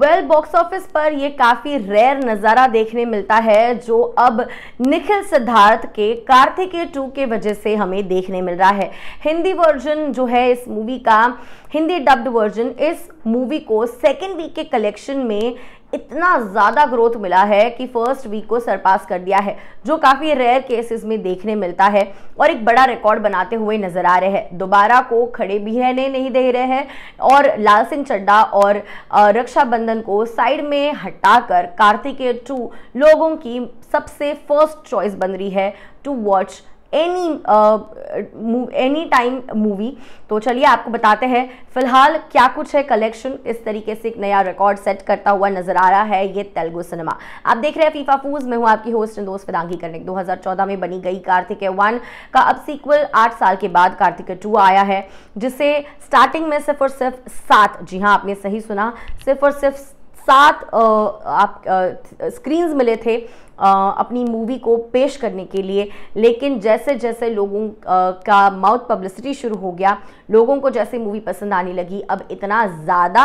well box office पर यह काफ़ी रेयर नज़ारा देखने मिलता है जो अब निखिल सिद्धार्थ के कार्तिके टू के वजह से हमें देखने मिल रहा है हिंदी वर्जन जो है इस मूवी का हिंदी डब्ड वर्जन इस मूवी को सेकेंड वीक के कलेक्शन में इतना ज़्यादा ग्रोथ मिला है कि फर्स्ट वीक को सरपास कर दिया है जो काफ़ी रेयर केसेस में देखने मिलता है और एक बड़ा रिकॉर्ड बनाते हुए नज़र आ रहे हैं दोबारा को खड़े भी रहने नहीं दे रहे हैं और लाल सिंह चड्डा और रक्षाबंधन को साइड में हटाकर कार्तिकेय टू लोगों की सबसे फर्स्ट चॉइस बन रही है to watch any any time movie तो चलिए आपको बताते हैं फिलहाल क्या कुछ है कलेक्शन इस तरीके से एक नया रिकॉर्ड सेट करता हुआ नजर आ रहा है ये तेलुगु सिनेमा आप देख रहे हैं फीफा फूज मैं हूँ आपकी होस्ट एंड दोस्त फिदांगी करने 2014 में बनी गई कार्तिकेय वन का अब सीक्वल आठ साल के बाद कार्तिकेय टू आया है जिसे स्टार्टिंग में सिर्फ और सिर्फ सात जी हाँ आपने सही सुना सिर्फ और सिर्फ सात आप स्क्रीन्स मिले थे अपनी मूवी को पेश करने के लिए लेकिन जैसे जैसे लोगों का माउथ पब्लिसिटी शुरू हो गया लोगों को जैसे मूवी पसंद आने लगी अब इतना ज़्यादा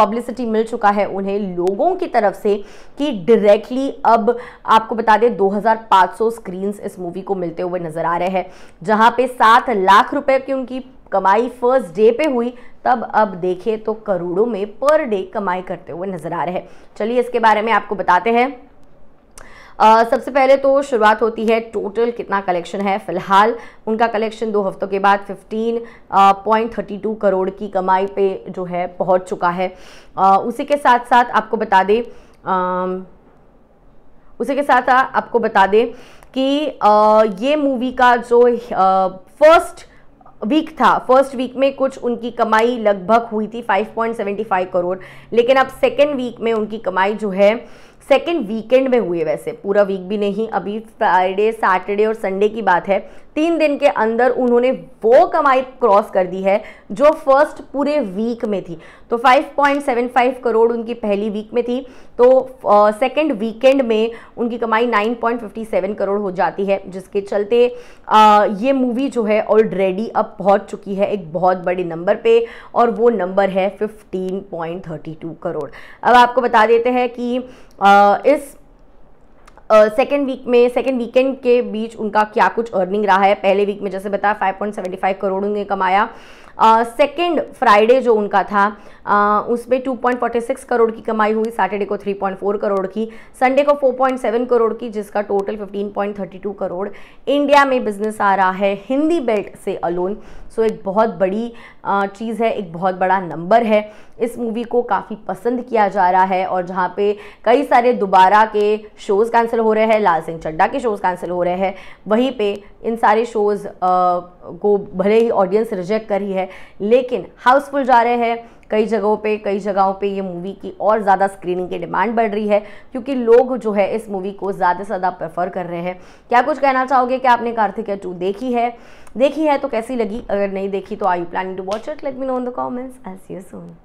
पब्लिसिटी मिल चुका है उन्हें लोगों की तरफ से कि डायरेक्टली अब आपको बता दें 2500 स्क्रीन्स इस मूवी को मिलते हुए नज़र आ रहे हैं जहाँ पे सात लाख रुपए की उनकी कमाई फर्स्ट डे पे हुई तब अब देखे तो करोड़ों में पर डे कमाई करते हुए नजर आ रहे हैं चलिए इसके बारे में आपको बताते हैं Uh, सबसे पहले तो शुरुआत होती है टोटल कितना कलेक्शन है फिलहाल उनका कलेक्शन दो हफ्तों के बाद 15.32 uh, करोड़ की कमाई पे जो है पहुंच चुका है uh, उसी के साथ साथ आपको बता दें उसी के साथ आपको बता दें कि ये मूवी का जो फर्स्ट वीक था फर्स्ट वीक में कुछ उनकी कमाई लगभग हुई थी 5.75 करोड़ लेकिन अब सेकेंड वीक में उनकी कमाई जो है सेकेंड वीकेंड में हुए वैसे पूरा वीक भी नहीं अभी फ्राइडे सैटरडे और संडे की बात है तीन दिन के अंदर उन्होंने वो कमाई क्रॉस कर दी है जो फर्स्ट पूरे वीक में थी तो 5.75 करोड़ उनकी पहली वीक में थी तो uh, वीकेंड में उनकी कमाई 9.57 करोड़ हो जाती है जिसके चलते uh, ये मूवी जो है ऑलरेडी अब पहुंच चुकी है एक बहुत बड़े नंबर पे और वो नंबर है 15.32 करोड़ अब आपको बता देते हैं कि uh, इस सेकेंड वीक में सेकेंड वीकेंड के बीच उनका क्या कुछ अर्निंग रहा है पहले वीक में जैसे बताया 5.75 करोड़ उन्होंने कमाया सेकेंड uh, फ्राइडे जो उनका था उसमें 2.46 करोड़ की कमाई हुई सैटरडे को 3.4 करोड़ की संडे को 4.7 करोड़ की जिसका टोटल 15.32 करोड़ इंडिया में बिजनेस आ रहा है हिंदी बेल्ट से अलोन सो एक बहुत बड़ी चीज़ है एक बहुत बड़ा नंबर है इस मूवी को काफ़ी पसंद किया जा रहा है और जहाँ पे कई सारे दोबारा के शोज़ कैंसिल हो रहे हैं लाल सिंह चड्डा के शोज़ कैंसिल हो रहे हैं वहीं पे इन सारे शोज़ को भले ही ऑडियंस रिजेक्ट करी है लेकिन हाउसफुल जा रहे हैं कई जगहों पे कई जगहों पे ये मूवी की और ज़्यादा स्क्रीनिंग की डिमांड बढ़ रही है क्योंकि लोग जो है इस मूवी को ज़्यादा से ज़्यादा प्रेफर कर रहे हैं क्या कुछ कहना चाहोगे कि आपने कार्तिक टू देखी है देखी है तो कैसी लगी अगर नहीं देखी तो I you planning to watch it let me know in the comments as you Son